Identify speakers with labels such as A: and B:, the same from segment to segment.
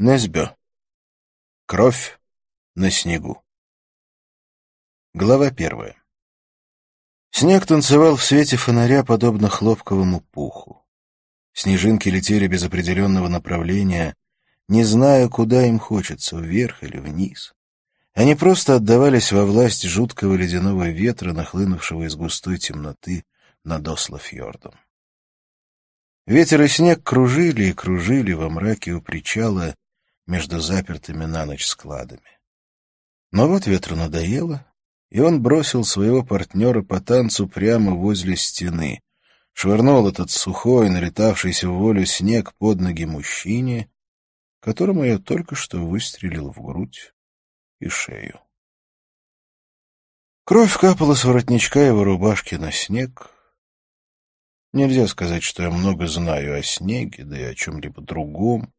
A: Несбё. Кровь на снегу. Глава первая. Снег танцевал в свете фонаря, подобно хлопковому пуху. Снежинки летели без определенного направления, не зная, куда им хочется, вверх или вниз. Они просто отдавались во власть жуткого ледяного ветра, нахлынувшего из густой темноты над Ослофьордом. Ветер и снег кружили и кружили во мраке у причала, между запертыми на ночь складами. Но вот ветру надоело, и он бросил своего партнера по танцу прямо возле стены, швырнул этот сухой, налетавшийся в волю снег под ноги мужчине, которому я только что выстрелил в грудь и шею. Кровь капала с воротничка его рубашки на снег. Нельзя сказать, что я много знаю о снеге, да и о чем-либо другом,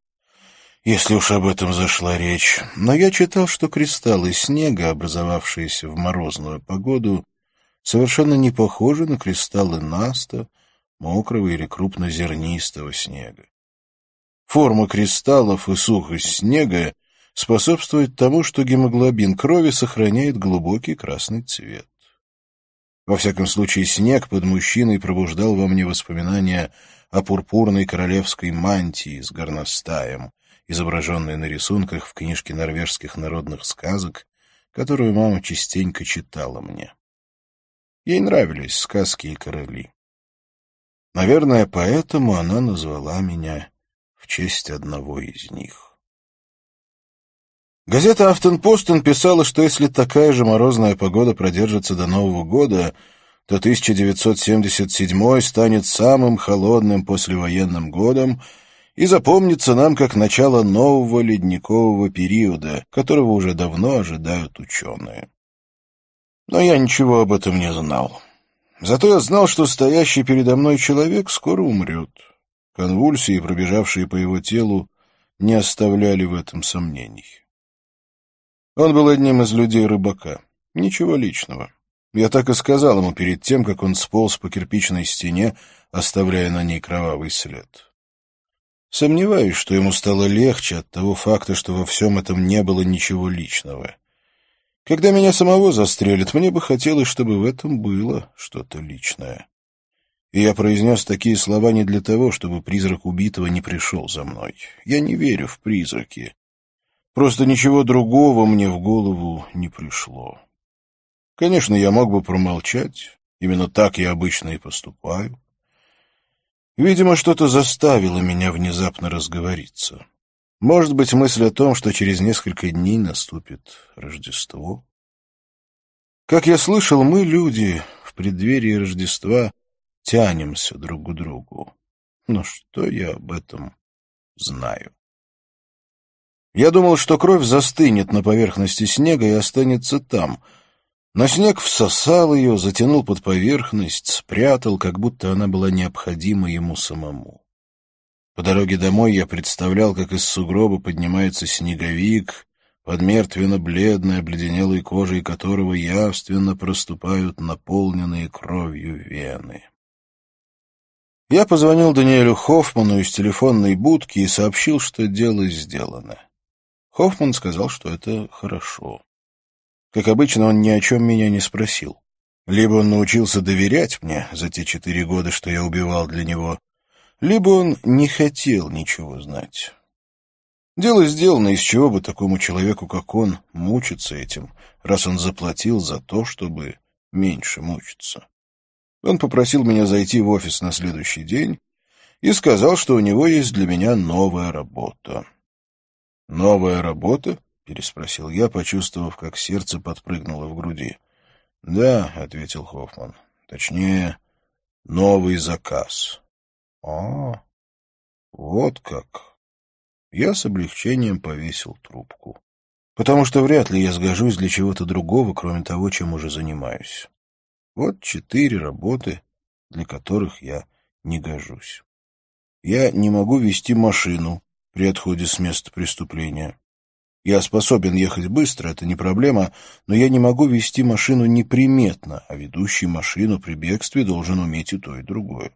A: если уж об этом зашла речь. Но я читал, что кристаллы снега, образовавшиеся в морозную погоду, совершенно не похожи на кристаллы наста, мокрого или крупнозернистого снега. Форма кристаллов и сухость снега способствует тому, что гемоглобин крови сохраняет глубокий красный цвет. Во всяком случае, снег под мужчиной пробуждал во мне воспоминания о пурпурной королевской мантии с горностаем, изображенные на рисунках в книжке норвежских народных сказок, которую мама частенько читала мне. Ей нравились сказки и короли. Наверное, поэтому она назвала меня в честь одного из них. Газета «Автенпостен» писала, что если такая же морозная погода продержится до Нового года, то 1977 станет самым холодным послевоенным годом — и запомнится нам как начало нового ледникового периода, которого уже давно ожидают ученые. Но я ничего об этом не знал. Зато я знал, что стоящий передо мной человек скоро умрет. Конвульсии, пробежавшие по его телу, не оставляли в этом сомнений. Он был одним из людей рыбака. Ничего личного. Я так и сказал ему перед тем, как он сполз по кирпичной стене, оставляя на ней кровавый след. Сомневаюсь, что ему стало легче от того факта, что во всем этом не было ничего личного. Когда меня самого застрелят, мне бы хотелось, чтобы в этом было что-то личное. И я произнес такие слова не для того, чтобы призрак убитого не пришел за мной. Я не верю в призраки. Просто ничего другого мне в голову не пришло. Конечно, я мог бы промолчать. Именно так я обычно и поступаю. Видимо, что-то заставило меня внезапно разговориться. Может быть, мысль о том, что через несколько дней наступит Рождество. Как я слышал, мы, люди, в преддверии Рождества тянемся друг к другу. Но что я об этом знаю? Я думал, что кровь застынет на поверхности снега и останется там — но снег всосал ее, затянул под поверхность, спрятал, как будто она была необходима ему самому. По дороге домой я представлял, как из сугроба поднимается снеговик, подмертвенно мертвенно-бледной, обледенелой кожей которого явственно проступают наполненные кровью вены. Я позвонил Даниэлю Хоффману из телефонной будки и сообщил, что дело сделано. Хоффман сказал, что это хорошо. Как обычно, он ни о чем меня не спросил. Либо он научился доверять мне за те четыре года, что я убивал для него, либо он не хотел ничего знать. Дело сделано, из чего бы такому человеку, как он, мучиться этим, раз он заплатил за то, чтобы меньше мучиться. Он попросил меня зайти в офис на следующий день и сказал, что у него есть для меня новая работа. Новая работа переспросил я, почувствовав, как сердце подпрыгнуло в груди. Да, ответил Хоффман. Точнее, новый заказ. А, вот как. Я с облегчением повесил трубку, потому что вряд ли я сгожусь для чего-то другого, кроме того, чем уже занимаюсь. Вот четыре работы, для которых я не гожусь. Я не могу вести машину при отходе с места преступления. Я способен ехать быстро, это не проблема, но я не могу вести машину неприметно, а ведущий машину при бегстве должен уметь и то, и другое.